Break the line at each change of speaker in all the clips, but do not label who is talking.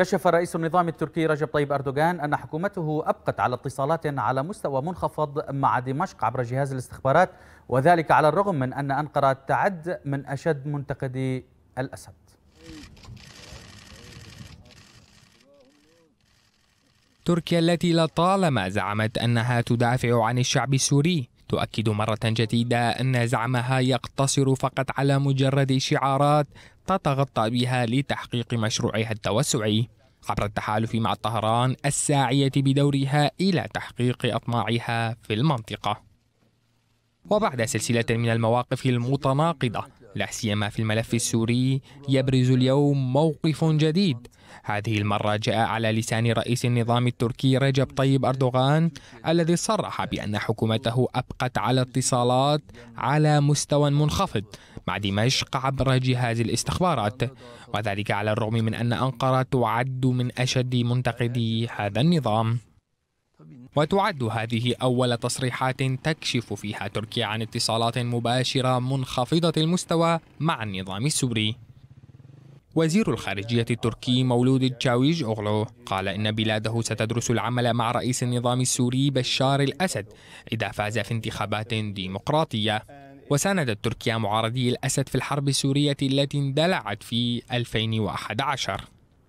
كشف رئيس النظام التركي رجب طيب أردوغان أن حكومته أبقت على اتصالات على مستوى منخفض مع دمشق عبر جهاز الاستخبارات وذلك على الرغم من أن أنقرة تعد من أشد منتقدي الأسد
تركيا التي لطالما زعمت أنها تدافع عن الشعب السوري تؤكد مرة جديدة أن زعمها يقتصر فقط على مجرد شعارات تتغطى بها لتحقيق مشروعها التوسعي عبر التحالف مع طهران الساعية بدورها إلى تحقيق أطماعها في المنطقة. وبعد سلسلة من المواقف المتناقضة لا سيما في الملف السوري يبرز اليوم موقف جديد هذه المرة جاء على لسان رئيس النظام التركي رجب طيب أردوغان الذي صرح بأن حكومته أبقت على اتصالات على مستوى منخفض مع دمشق عبر جهاز الاستخبارات وذلك على الرغم من أن أنقرة تعد من أشد منتقدي هذا النظام وتعد هذه أول تصريحات تكشف فيها تركيا عن اتصالات مباشرة منخفضة المستوى مع النظام السوري وزير الخارجية التركي مولود تشاويج أوغلو قال إن بلاده ستدرس العمل مع رئيس النظام السوري بشار الأسد إذا فاز في انتخابات ديمقراطية وساندت تركيا معارضي الأسد في الحرب السورية التي اندلعت في 2011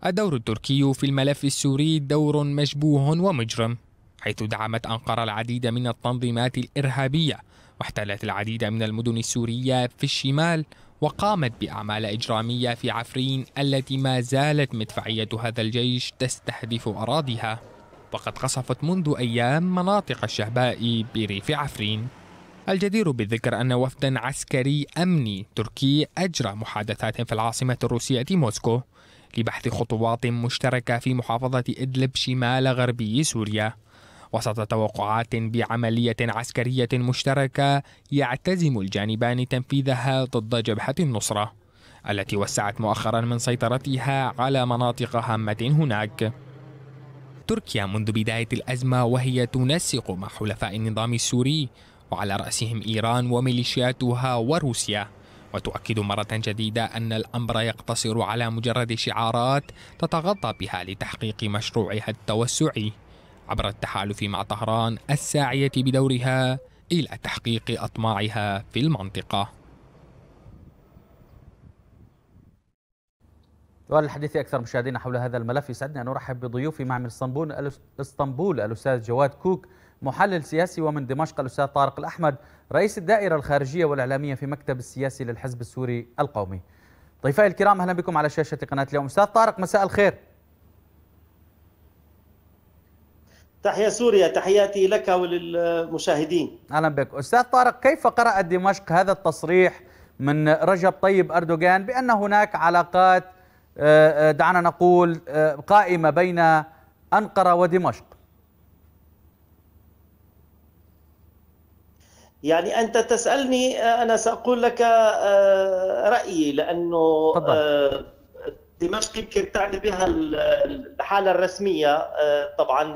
الدور التركي في الملف السوري دور مشبوه ومجرم حيث دعمت أنقرة العديد من التنظيمات الإرهابية واحتلت العديد من المدن السورية في الشمال وقامت بأعمال إجرامية في عفرين التي ما زالت مدفعية هذا الجيش تستهدف أراضيها وقد قصفت منذ أيام مناطق الشهباء بريف عفرين الجدير بالذكر أن وفدا عسكري أمني تركي أجرى محادثات في العاصمة الروسية موسكو لبحث خطوات مشتركة في محافظة إدلب شمال غربي سوريا وسط توقعات بعملية عسكرية مشتركة يعتزم الجانبان تنفيذها ضد جبهة النصرة التي وسعت مؤخرا من سيطرتها على مناطق هامة هناك تركيا منذ بداية الأزمة وهي تنسق مع حلفاء النظام السوري وعلى رأسهم إيران وميليشياتها وروسيا وتؤكد مرة جديدة أن الأمر يقتصر على مجرد شعارات تتغطى بها لتحقيق مشروعها التوسعي عبر التحالف مع طهران الساعية بدورها إلى تحقيق أطماعها في المنطقة
الحديث أكثر مشاهدينا حول هذا الملف يسعدني أن أرحب بضيوفي معمر اسطنبول اسطنبول الأستاذ جواد كوك محلل سياسي ومن دمشق الأستاذ طارق الأحمد رئيس الدائرة الخارجية والإعلامية في مكتب السياسي للحزب السوري القومي ضيفائي الكرام أهلا بكم على شاشة قناة اليوم أستاذ طارق مساء الخير
تحيا سوريا تحياتي لك وللمشاهدين أهلا
بك أستاذ طارق كيف قرات دمشق هذا التصريح من رجب طيب أردوغان بأن هناك علاقات آه، آه، دعنا نقول آه، قائمة بين أنقرة ودمشق
يعني أنت تسألني أنا سأقول لك رأيي لأنه طبعا. دمشق يمكن تعني بها الحالة الرسمية طبعا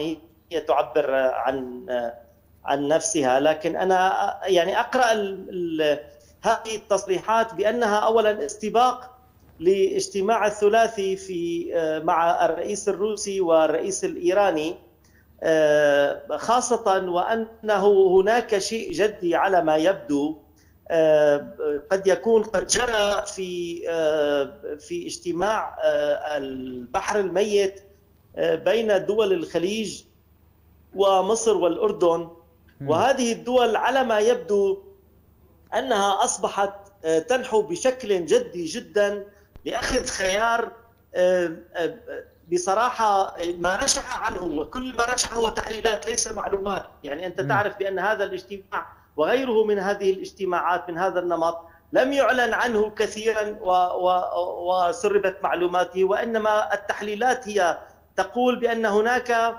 هي تعبر عن عن نفسها لكن انا يعني اقرا هذه التصريحات بانها اولا استباق لاجتماع الثلاثي في مع الرئيس الروسي والرئيس الايراني خاصه وانه هناك شيء جدي على ما يبدو قد يكون قد جرى في في اجتماع البحر الميت بين دول الخليج ومصر والأردن وهذه الدول على ما يبدو أنها أصبحت آه، تنحو بشكل جدي جدا لأخذ خيار آه، آه، بصراحة ما رشح عنه وكل ما رشح هو تحليلات ليس معلومات يعني أنت تعرف بأن هذا الاجتماع وغيره من هذه الاجتماعات من هذا النمط لم يعلن عنه كثيرا وسربت معلوماته وإنما التحليلات هي تقول بأن هناك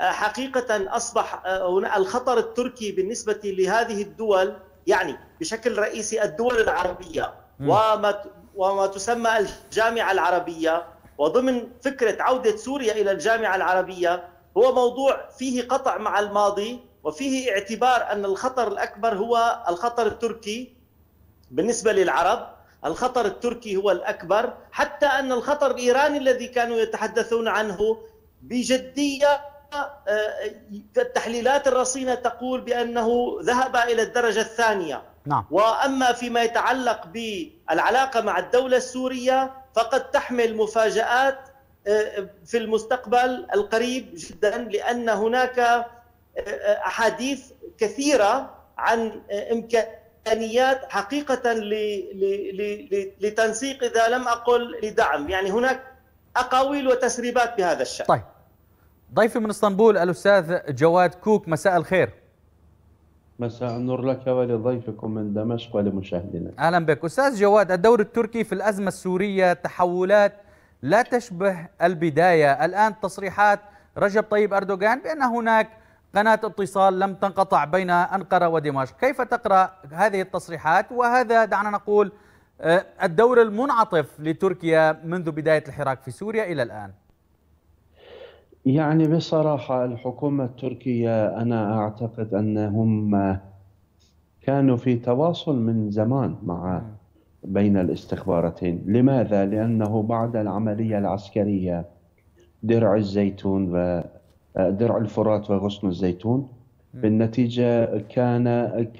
آه، حقيقة أصبح آه، الخطر التركي بالنسبة لهذه الدول يعني بشكل رئيسي الدول العربية وما وما تسمى الجامعة العربية وضمن فكرة عودة سوريا إلى الجامعة العربية هو موضوع فيه قطع مع الماضي وفيه اعتبار أن الخطر الأكبر هو الخطر التركي بالنسبة للعرب الخطر التركي هو الأكبر حتى أن الخطر الإيراني الذي كانوا يتحدثون عنه بجدية آه، آه، التحليلات الرصينة تقول بأنه ذهب إلى الدرجة الثانية نعم. وأما فيما يتعلق بالعلاقة مع الدولة السورية فقد تحمل مفاجآت آه، في المستقبل القريب جدا لأن هناك أحاديث كثيرة عن إمكانيات حقيقة لتنسيق إذا لم أقل لدعم يعني هناك أقاويل وتسريبات بهذا الشأن طيب
ضيفي من اسطنبول الاستاذ جواد كوك مساء الخير
مساء النور لك ولضيفكم من دمشق ولمشاهدينا
اهلا بك استاذ جواد الدور التركي في الازمه السوريه تحولات لا تشبه البدايه الان تصريحات رجب طيب اردوغان بان هناك قناه اتصال لم تنقطع بين انقره ودمشق كيف تقرا هذه التصريحات وهذا دعنا نقول آه، الدور المنعطف لتركيا منذ بدايه الحراك في سوريا الى الان
يعني بصراحة الحكومة التركية أنا أعتقد أنهم كانوا في تواصل من زمان مع بين الاستخباراتين لماذا؟ لأنه بعد العملية العسكرية درع الزيتون و درع الفرات وغصن الزيتون بالنتيجة كان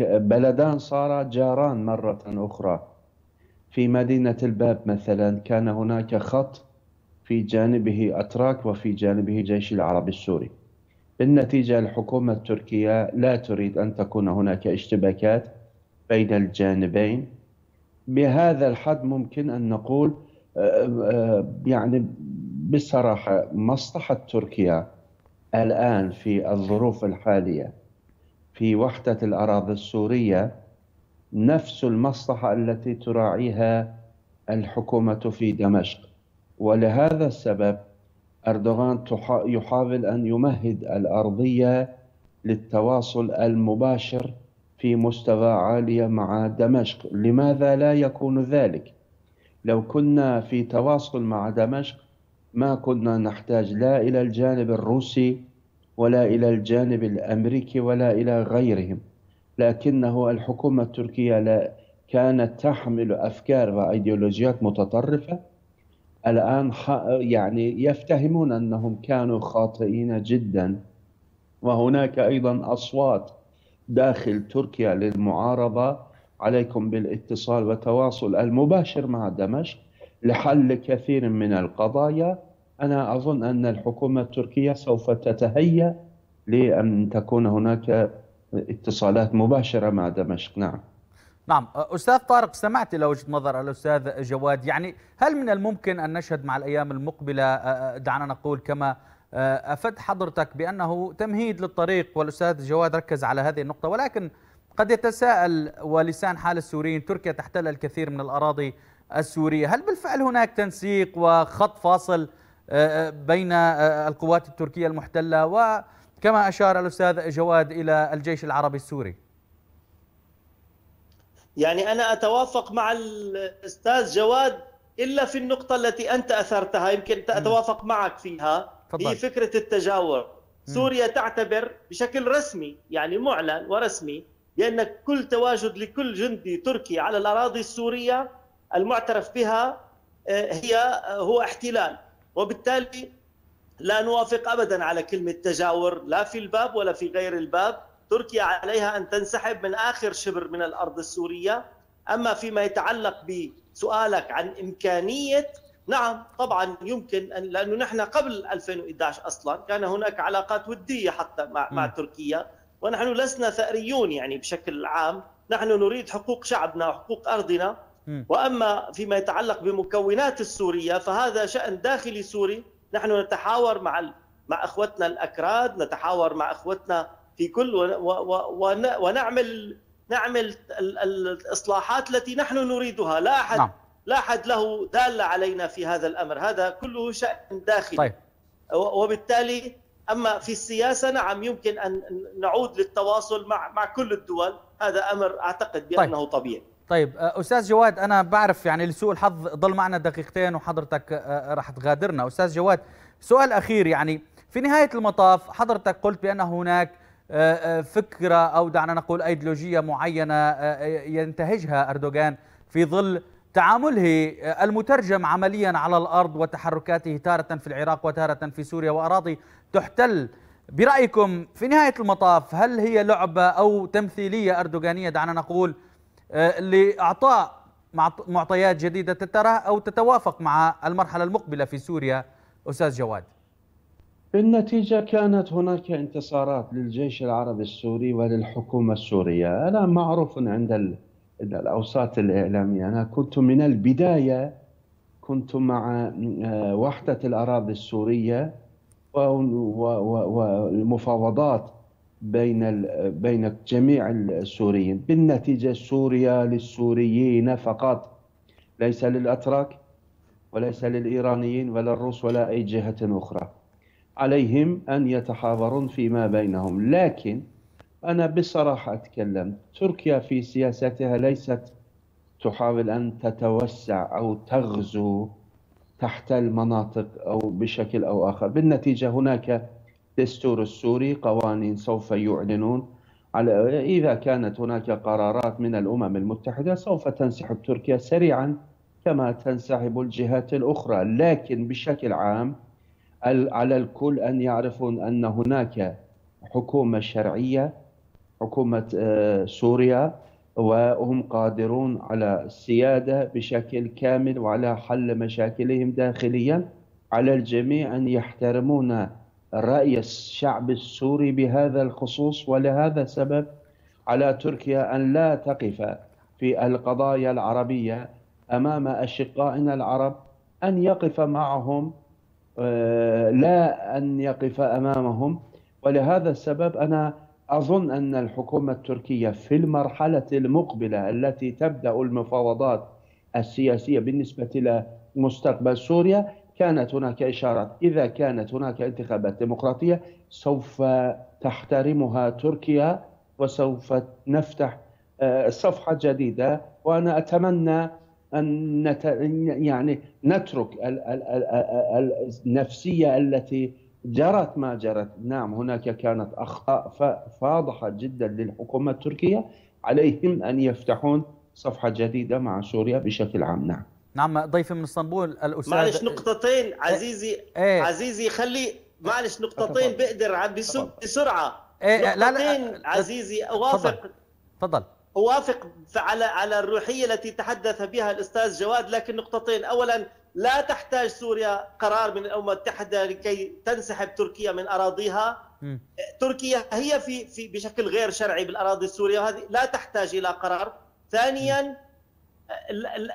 بلدان صارا جاران مرة أخرى في مدينة الباب مثلا كان هناك خط في جانبه أتراك وفي جانبه جيش العرب السوري بالنتيجة الحكومة التركية لا تريد أن تكون هناك اشتباكات بين الجانبين بهذا الحد ممكن أن نقول آه، آه، يعني بصراحة مصلحة تركيا الآن في الظروف الحالية في وحدة الأراضي السورية نفس المصلحة التي تراعيها الحكومة في دمشق ولهذا السبب أردوغان يحاول أن يمهد الأرضية للتواصل المباشر في مستوى عالية مع دمشق لماذا لا يكون ذلك؟ لو كنا في تواصل مع دمشق ما كنا نحتاج لا إلى الجانب الروسي ولا إلى الجانب الأمريكي ولا إلى غيرهم لكنه الحكومة التركية لا كانت تحمل أفكار وأيديولوجيات متطرفة الآن يعني يفتهمون أنهم كانوا خاطئين جدا وهناك أيضا أصوات داخل تركيا للمعارضة عليكم بالاتصال والتواصل المباشر مع دمشق لحل كثير من القضايا أنا أظن أن الحكومة التركية سوف تتهيأ لأن تكون هناك اتصالات مباشرة مع دمشق نعم
نعم أستاذ طارق سمعت إلى وجهة نظر الأستاذ جواد يعني هل من الممكن أن نشهد مع الأيام المقبلة دعنا نقول كما أفد حضرتك بأنه تمهيد للطريق والأستاذ جواد ركز على هذه النقطة ولكن قد يتساءل ولسان حال السوريين تركيا تحتل الكثير من الأراضي السورية هل بالفعل هناك تنسيق وخط فاصل بين القوات التركية المحتلة وكما أشار الأستاذ جواد إلى الجيش العربي السوري
يعني أنا أتوافق مع الأستاذ جواد إلا في النقطة التي أنت أثرتها يمكن أتوافق معك فيها فضل. هي فكرة التجاور سوريا تعتبر بشكل رسمي يعني معلن ورسمي بأن كل تواجد لكل جندي تركي على الأراضي السورية المعترف بها آه، هي آه، هو احتلال وبالتالي لا نوافق أبدا على كلمة تجاور لا في الباب ولا في غير الباب تركيا عليها أن تنسحب من آخر شبر من الأرض السورية أما فيما يتعلق بسؤالك عن إمكانية نعم طبعا يمكن أن لأنه نحن قبل 2011 أصلا كان هناك علاقات ودية حتى مع, مع تركيا ونحن لسنا ثأريون يعني بشكل عام نحن نريد حقوق شعبنا وحقوق أرضنا وأما فيما يتعلق بمكونات السورية فهذا شأن داخلي سوري نحن نتحاور مع مع اخوتنا الاكراد نتحاور مع اخوتنا في كل ونعمل نعمل الاصلاحات التي نحن نريدها لا احد نعم. لا احد له داله علينا في هذا الامر هذا كله شان داخلي طيب. وبالتالي اما في السياسه نعم يمكن ان نعود للتواصل مع مع كل الدول هذا امر اعتقد طيب. بانه طيب. طبيعي
طيب آه، استاذ جواد انا بعرف يعني لسوء الحظ ضل معنا دقيقتين وحضرتك آه، آه، راح تغادرنا استاذ جواد سؤال اخير يعني في نهايه المطاف حضرتك قلت بان هناك آه، آه، فكرة أو دعنا نقول أيديولوجية معينة آه، ينتهجها أردوغان في ظل تعامله المترجم عمليا على الأرض وتحركاته تارة في العراق وتارة في سوريا وأراضي تحتل برأيكم في نهاية المطاف هل هي لعبة أو تمثيلية أردوغانية دعنا نقول لإعطاء معطيات جديدة تتراه أو تتوافق مع المرحلة المقبلة في سوريا أستاذ جواد
بالنتيجة كانت هناك انتصارات للجيش العربي السوري وللحكومة السورية أنا معروف عند الأوساط الإعلامية أنا كنت من البداية كنت مع آه، وحدة الأراضي السورية والمفاوضات بين بين جميع السوريين بالنتيجة سوريا للسوريين فقط ليس للأتراك وليس للإيرانيين ولا الروس ولا أي جهة أخرى عليهم أن يتحاورون فيما بينهم لكن أنا بصراحة أتكلم تركيا في سياستها ليست تحاول أن تتوسع أو تغزو تحتل مناطق أو بشكل أو آخر بالنتيجة هناك دستور السوري قوانين سوف يعلنون على إذا كانت هناك قرارات من الأمم المتحدة سوف تنسحب تركيا سريعا كما تنسحب الجهات الأخرى لكن بشكل عام على الكل أن يعرفون أن هناك حكومة شرعية حكومة آه، سوريا وهم قادرون على السيادة بشكل كامل وعلى حل مشاكلهم داخليا على الجميع أن يحترمون رأي الشعب السوري بهذا الخصوص ولهذا السبب على تركيا أن لا تقف في القضايا العربية أمام أشقائنا العرب أن يقف معهم آه، لا أن يقف أمامهم ولهذا السبب أنا أظن أن الحكومة التركية في المرحلة المقبلة التي تبدأ المفاوضات السياسية بالنسبة إلى مستقبل سوريا كانت هناك إشارات إذا كانت هناك انتخابات ديمقراطية سوف تحترمها تركيا وسوف نفتح آه، صفحة جديدة وأنا أتمنى ان نت... يعني نترك ال... ال... ال... النفسيه التي جرت ما جرت، نعم هناك كانت اخطاء ف... فاضحه جدا للحكومه التركيه، عليهم ان يفتحون صفحه جديده مع سوريا بشكل عام، نعم. نعم ضيفي من
اسطنبول الاستاذ معلش
نقطتين عزيزي ايه؟, إيه. عزيزي خلي معلش نقطتين بقدر بسرعه ايه لا لا عزيزي اوافق تفضل اوافق على على الروحيه التي تحدث بها الاستاذ جواد لكن نقطتين اولا لا تحتاج سوريا قرار من الامم المتحده لكي تنسحب تركيا من اراضيها تركيا هي في في بشكل غير شرعي بالاراضي السوريه وهذه لا تحتاج الى قرار ثانيا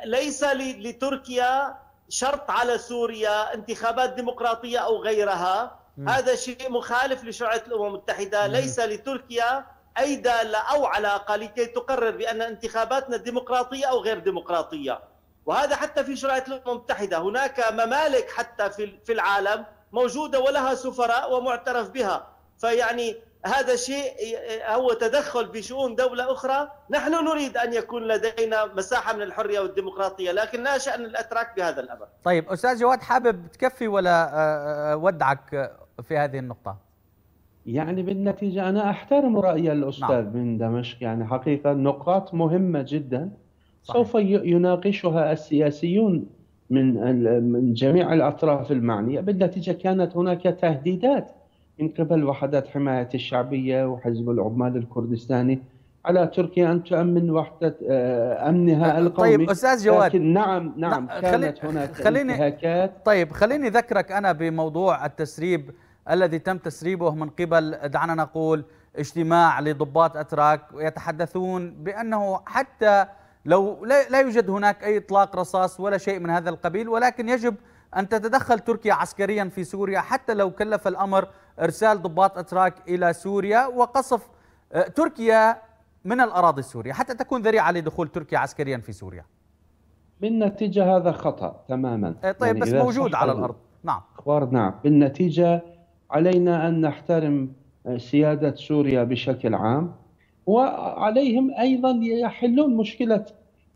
ليس لتركيا شرط على سوريا انتخابات ديمقراطيه او غيرها هذا شيء مخالف لشرعيه الامم المتحده ليس لتركيا اي داله أو علاقة لكي تقرر بأن انتخاباتنا ديمقراطية أو غير ديمقراطية وهذا حتى في شرعية الأمم المتحدة هناك ممالك حتى في في العالم موجودة ولها سفراء ومعترف بها فيعني هذا شيء هو تدخل بشؤون دولة أخرى نحن نريد أن يكون لدينا مساحة من الحرية والديمقراطية لكن لا شأن الأتراك بهذا الأمر
طيب أستاذ جواد حابب تكفي ولا آه، آه، ودعك في هذه النقطة
يعني بالنتيجة أنا أحترم رأي الأستاذ نعم. من دمشق يعني حقيقة نقاط مهمة جدا صحيح. سوف يناقشها السياسيون من من جميع الأطراف المعنية بالنتيجة كانت هناك تهديدات من قبل وحدات حماية الشعبية وحزب العمال الكردستاني على تركيا أن تؤمن وحدة آه، أمنها أه، طيب، القومي طيب أستاذ جواد لكن نعم نعم, نعم، كانت هناك خليني
انتهاكات طيب خليني أذكرك أنا بموضوع التسريب الذي تم تسريبه من قبل دعنا نقول اجتماع لضباط أتراك يتحدثون بأنه حتى لو لا يوجد هناك أي إطلاق رصاص ولا شيء من هذا القبيل ولكن يجب أن تتدخل تركيا عسكريا في سوريا حتى لو كلف الأمر إرسال ضباط أتراك إلى سوريا وقصف آه، تركيا من الأراضي السورية حتى تكون ذريعة لدخول تركيا عسكريا في سوريا
بالنتيجة هذا خطأ تماما آه، طيب يعني بس موجود على الأرض نعم نعم بالنتيجة علينا أن نحترم آه، سيادة سوريا بشكل عام وعليهم أيضا يحلون مشكلة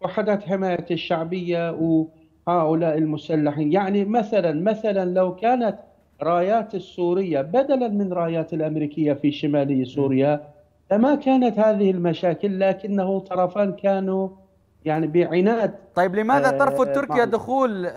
وحدات حماية الشعبية وهؤلاء المسلحين يعني مثلا مثلا لو كانت رايات السورية بدلا من رايات الأمريكية في شمالي سوريا لما كانت هذه المشاكل لكنه طرفان كانوا يعني بعناد طيب لماذا ترفض آه، تركيا
دخول آه،, آه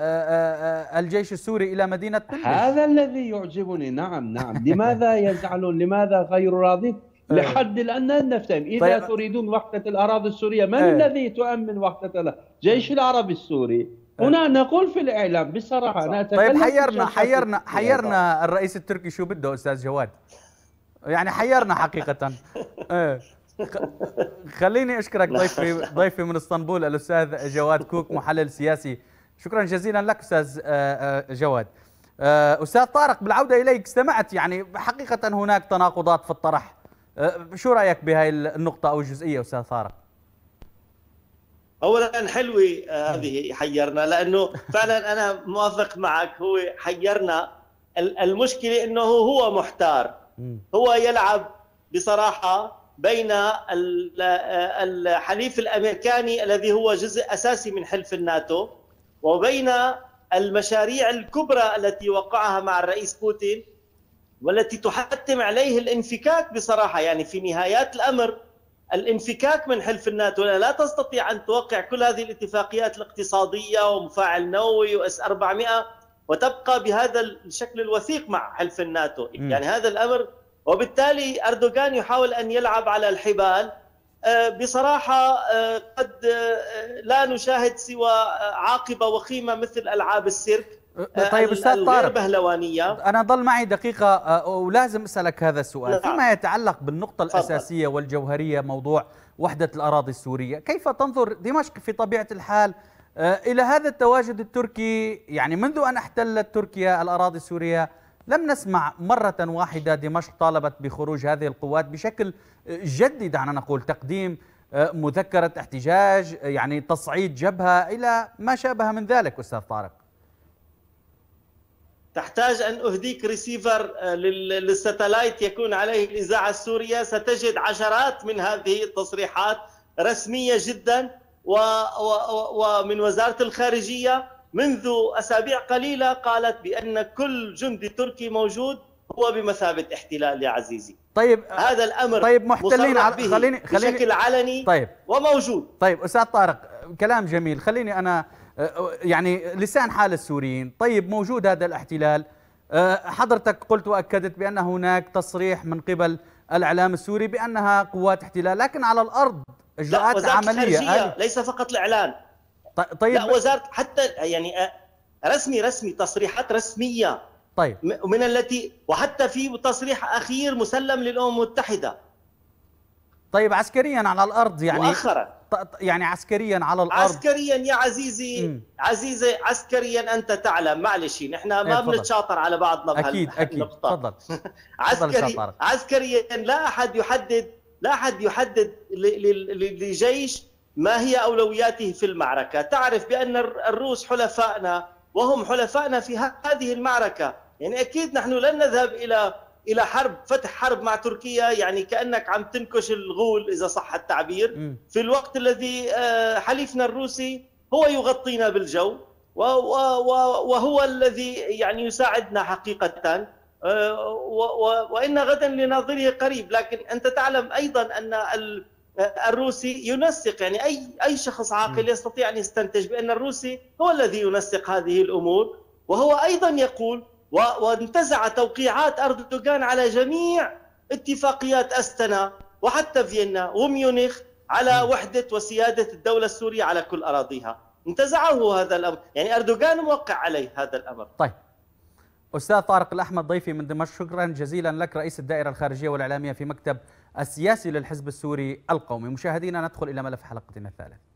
آه الجيش السوري الى مدينه
تنبش؟ هذا الذي يعجبني نعم نعم لماذا يزعلون لماذا غير راضي إيه. لحد الان لن نفتهم اذا طيب. تريدون وحده الاراضي السوريه من إيه. الذي تؤمن وحده الجيش العربي السوري إيه. هنا نقول في الاعلام بصراحه انا طيب حيرنا حيرنا حيرنا الرئيس التركي شو بده استاذ
جواد يعني حيرنا حقيقه خليني اشكرك ضيفي ضيفي من اسطنبول الاستاذ جواد كوك محلل سياسي شكرا جزيلا لك استاذ آه، آه، جواد آه، استاذ طارق بالعوده اليك استمعت يعني حقيقه هناك تناقضات في الطرح شو رايك بهاي النقطه او الجزئيه استاذ طارق
اولا حلوه هذه حيرنا لانه فعلا انا موافق معك هو حيرنا المشكله انه هو محتار هو يلعب بصراحه بين الحليف الامريكاني الذي هو جزء اساسي من حلف الناتو وبين المشاريع الكبرى التي وقعها مع الرئيس بوتين والتي تحتم عليه الانفكاك بصراحه يعني في نهايات الامر الانفكاك من حلف الناتو لا تستطيع ان توقع كل هذه الاتفاقيات الاقتصاديه ومفاعل نووي واس 400 وتبقى بهذا الشكل الوثيق مع حلف الناتو يعني هذا الامر وبالتالي أردوغان يحاول أن يلعب على الحبال آه، بصراحة آه، قد آه، لا نشاهد سوى عاقبة وخيمة مثل ألعاب السيرك طيب استاذ طارق
انا ضل معي دقيقه ولازم اسالك هذا السؤال لا. فيما يتعلق بالنقطه الاساسيه والجوهريه موضوع وحده الاراضي السوريه كيف تنظر دمشق في طبيعه الحال الى هذا التواجد التركي يعني منذ ان احتلت تركيا الاراضي السوريه لم نسمع مرة واحدة دمشق طالبت بخروج هذه القوات بشكل جدي دعنا نقول تقديم آه، مذكرة احتجاج آه، يعني تصعيد جبهة إلى ما شابه من ذلك أستاذ طارق
تحتاج أن أهديك ريسيفر آه، للستلايت يكون عليه الإذاعة السورية ستجد عشرات من هذه التصريحات رسمية جدا ومن وزارة الخارجية منذ أسابيع قليلة قالت بأن كل جندي تركي موجود هو بمثابة احتلال يا عزيزي طيب هذا الأمر طيب محتلين على به خليني خليني بشكل علني طيب
وموجود طيب أستاذ طارق كلام جميل خليني أنا يعني لسان حال السوريين طيب موجود هذا الاحتلال حضرتك قلت وأكدت بأن هناك تصريح من قبل الإعلام السوري بأنها قوات احتلال لكن على الأرض إجراءات عملية
ليس فقط الإعلان طيب لا وزاره حتى يعني آه، رسمي رسمي تصريحات رسميه طيب من التي وحتى في تصريح اخير مسلم للامم المتحده طيب عسكريا على الارض يعني مؤخرا يعني عسكريا على الارض عسكريا يا عزيزي م. عزيزي عسكريا انت تعلم معلش نحن ما إيه، بنتشاطر على بعضنا اكيد اكيد تفضل عسكري عسكريا لا احد يحدد لا احد يحدد لجيش ما هي أولوياته في المعركة تعرف بأن الروس حلفائنا وهم حلفائنا في هذه المعركة يعني أكيد نحن لن نذهب إلى إلى حرب فتح حرب مع تركيا يعني كأنك عم تنكش الغول إذا صح التعبير في الوقت الذي آه، حليفنا الروسي هو يغطينا بالجو وهو الذي يعني يساعدنا حقيقة آه، وإن غدا لناظره قريب لكن أنت تعلم أيضا أن آه، الروسي ينسق يعني اي اي شخص عاقل يستطيع ان يستنتج بان الروسي هو الذي ينسق هذه الامور وهو ايضا يقول وانتزع توقيعات اردوغان على جميع اتفاقيات استنا وحتى فيينا وميونخ على وحده وسياده الدوله السوريه على كل اراضيها انتزعه هذا الامر يعني اردوغان موقع عليه هذا الامر
طيب أستاذ طارق الأحمد ضيفي من دمشق شكرا جزيلا لك رئيس الدائرة الخارجية والإعلامية في مكتب السياسي للحزب السوري القومي مشاهدينا ندخل إلى ملف حلقتنا الثالث